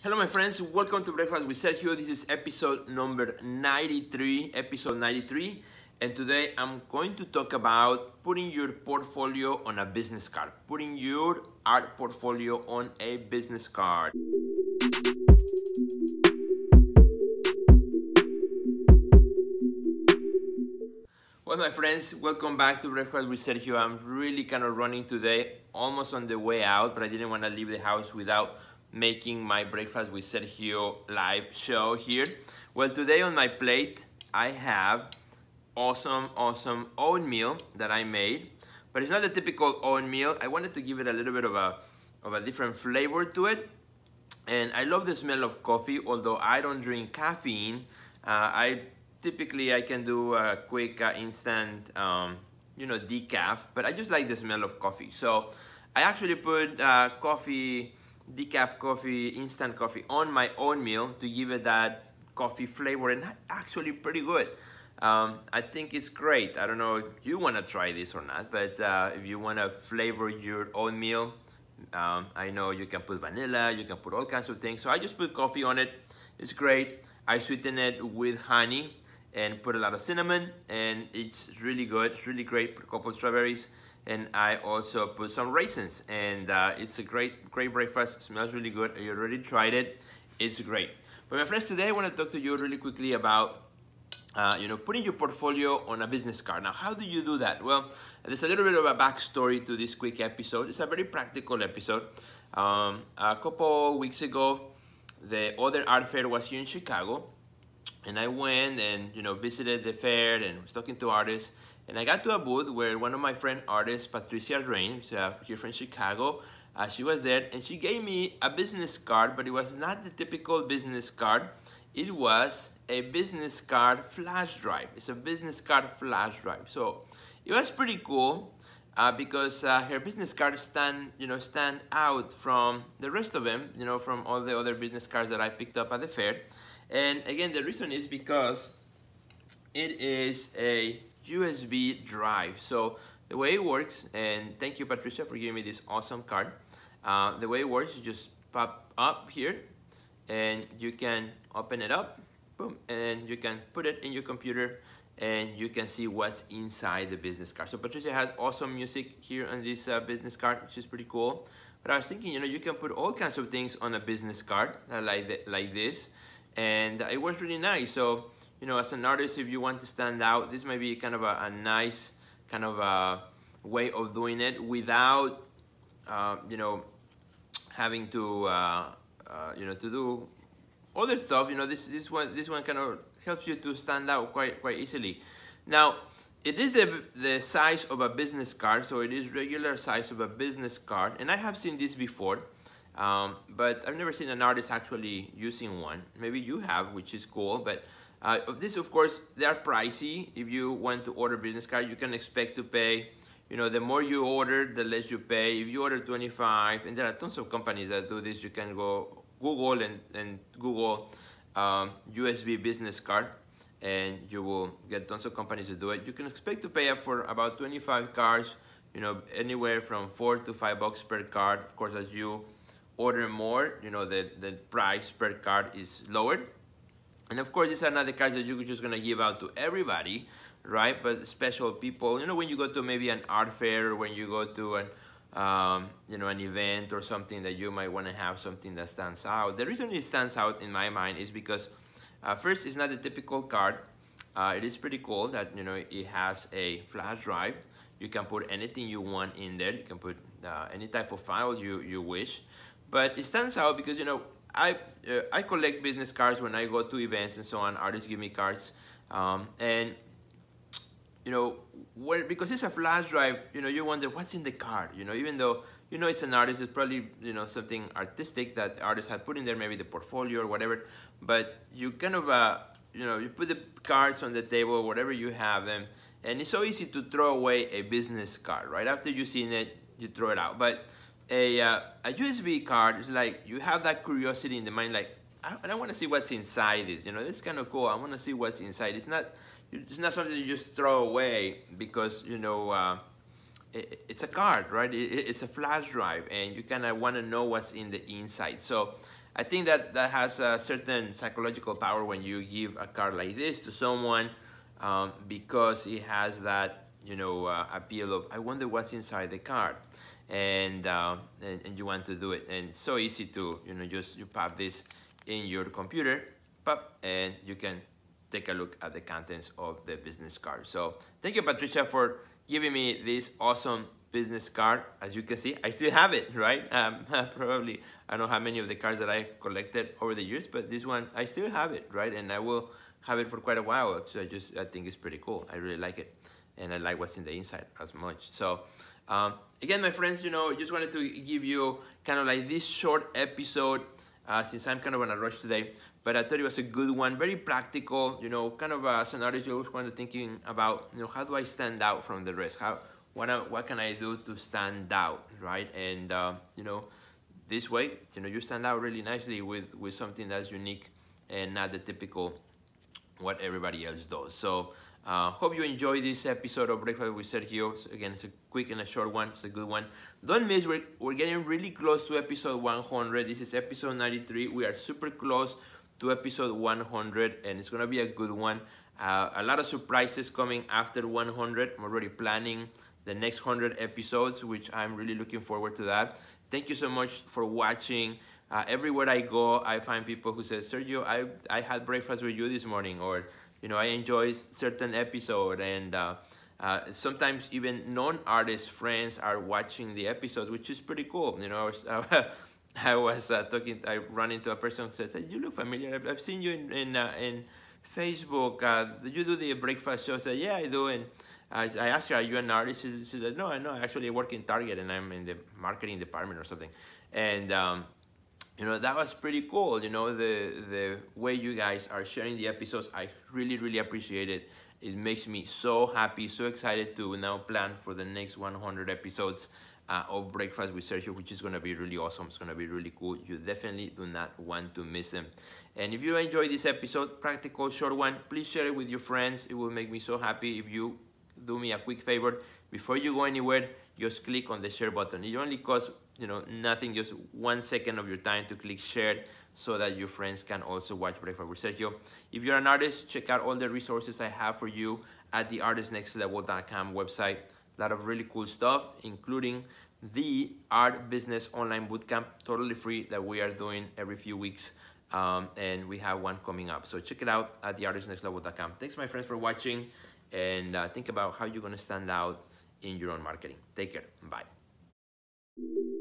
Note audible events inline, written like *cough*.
Hello, my friends. Welcome to Breakfast with Sergio. This is episode number 93. Episode 93. And today I'm going to talk about putting your portfolio on a business card, putting your art portfolio on a business card. Well, my friends, welcome back to Breakfast with Sergio. I'm really kind of running today, almost on the way out, but I didn't want to leave the house without making my breakfast with Sergio live show here. Well, today on my plate, I have awesome, awesome oatmeal that I made, but it's not the typical oatmeal. I wanted to give it a little bit of a, of a different flavor to it. And I love the smell of coffee, although I don't drink caffeine. Uh, I typically, I can do a quick uh, instant, um, you know, decaf, but I just like the smell of coffee. So I actually put uh, coffee decaf coffee, instant coffee on my own meal to give it that coffee flavor and actually pretty good. Um, I think it's great. I don't know if you want to try this or not, but uh, if you want to flavor your own um, I know you can put vanilla, you can put all kinds of things. So I just put coffee on it. It's great. I sweeten it with honey and put a lot of cinnamon and it's really good. It's really great. Put a couple strawberries and I also put some raisins. And uh, it's a great, great breakfast. It smells really good. You already tried it. It's great. But my friends, today I want to talk to you really quickly about uh, you know, putting your portfolio on a business card. Now, how do you do that? Well, there's a little bit of a backstory to this quick episode. It's a very practical episode. Um, a couple weeks ago, the other art fair was here in Chicago, and I went and you know visited the fair and was talking to artists. And I got to a booth where one of my friend artists, Patricia Rain, uh, here from Chicago, uh, she was there and she gave me a business card, but it was not the typical business card. It was a business card flash drive. It's a business card flash drive. So it was pretty cool uh, because uh, her business card stand, you know, stand out from the rest of them, you know, from all the other business cards that I picked up at the fair. And again, the reason is because it is a USB drive. So the way it works, and thank you Patricia for giving me this awesome card. Uh, the way it works, you just pop up here and you can open it up, boom, and you can put it in your computer and you can see what's inside the business card. So Patricia has awesome music here on this uh, business card, which is pretty cool. But I was thinking, you know, you can put all kinds of things on a business card uh, like, th like this, and it works really nice. So you know, as an artist, if you want to stand out, this may be kind of a, a nice kind of a way of doing it without, uh, you know, having to, uh, uh, you know, to do other stuff. You know, this this one this one kind of helps you to stand out quite quite easily. Now, it is the the size of a business card, so it is regular size of a business card, and I have seen this before. Um, but I've never seen an artist actually using one. Maybe you have, which is cool, but uh, of this, of course, they are pricey. If you want to order business card, you can expect to pay, you know, the more you order, the less you pay. If you order 25, and there are tons of companies that do this, you can go Google and, and Google um, USB business card and you will get tons of companies to do it. You can expect to pay up for about 25 cards, you know, anywhere from four to five bucks per card. Of course, as you order more, you know, the, the price per card is lowered. And of course, these are not the cards that you're just gonna give out to everybody, right? But special people, you know, when you go to maybe an art fair, or when you go to an, um, you know, an event or something that you might wanna have something that stands out. The reason it stands out in my mind is because uh, first, it's not a typical card. Uh, it is pretty cool that, you know, it has a flash drive. You can put anything you want in there. You can put uh, any type of file you, you wish. But it stands out because, you know, I uh, I collect business cards when I go to events and so on. Artists give me cards, um, and you know, where, because it's a flash drive, you know, you wonder what's in the card. You know, even though you know it's an artist, it's probably you know something artistic that artists have put in there, maybe the portfolio or whatever. But you kind of uh, you know you put the cards on the table, whatever you have them, and it's so easy to throw away a business card. Right after you've seen it, you throw it out, but a, uh, a USB card, it's like you have that curiosity in the mind, like, I, I want to see what's inside this. You know, this kind of cool. I want to see what's inside. It's not, it's not something you just throw away because, you know, uh, it, it's a card, right? It, it's a flash drive and you kind of want to know what's in the inside. So I think that that has a certain psychological power when you give a card like this to someone um, because it has that, you know, uh, appeal of, I wonder what's inside the card and, uh, and, and you want to do it. And so easy to you know just you pop this in your computer, pop, and you can take a look at the contents of the business card. So thank you, Patricia, for giving me this awesome business card. As you can see, I still have it, *laughs* right? Um, *laughs* probably, I don't know how many of the cards that I collected over the years, but this one, I still have it, right? And I will have it for quite a while. So I just, I think it's pretty cool. I really like it and I like what's in the inside as much. So um, again, my friends, you know, just wanted to give you kind of like this short episode uh, since I'm kind of in a rush today, but I thought it was a good one, very practical, you know, kind of a scenario. you always kind of thinking about, you know, how do I stand out from the rest? How, what, uh, what can I do to stand out, right? And, uh, you know, this way, you know, you stand out really nicely with, with something that's unique and not the typical what everybody else does. So uh, hope you enjoyed this episode of Breakfast with Sergio. So again, it's a quick and a short one. It's a good one. Don't miss, we're, we're getting really close to episode 100. This is episode 93. We are super close to episode 100, and it's going to be a good one. Uh, a lot of surprises coming after 100. I'm already planning the next 100 episodes, which I'm really looking forward to that. Thank you so much for watching. Uh, everywhere I go, I find people who say, Sergio, I, I had breakfast with you this morning, or you know, I enjoy certain episode and uh, uh, sometimes even non-artist friends are watching the episode, which is pretty cool. You know, I was, uh, *laughs* I was uh, talking, I run into a person who says, hey, you look familiar. I've seen you in, in, uh, in Facebook. Uh, you do the breakfast show? I said, yeah, I do. And I, I asked her, are you an artist? She, she said, no, no, I actually work in Target and I'm in the marketing department or something. And, um, you know that was pretty cool you know the the way you guys are sharing the episodes i really really appreciate it it makes me so happy so excited to now plan for the next 100 episodes uh, of breakfast with sergio which is going to be really awesome it's going to be really cool you definitely do not want to miss them and if you enjoyed this episode practical short one please share it with your friends it will make me so happy if you do me a quick favor before you go anywhere just click on the share button. It only costs you know nothing, just one second of your time to click share so that your friends can also watch Breakfast with Sergio. If you're an artist, check out all the resources I have for you at the artistnextlevel.com website. A lot of really cool stuff, including the Art Business Online Bootcamp, totally free, that we are doing every few weeks. Um, and we have one coming up. So check it out at theartistnextlevel.com. Thanks, my friends, for watching. And uh, think about how you're going to stand out in your own marketing. Take care. Bye.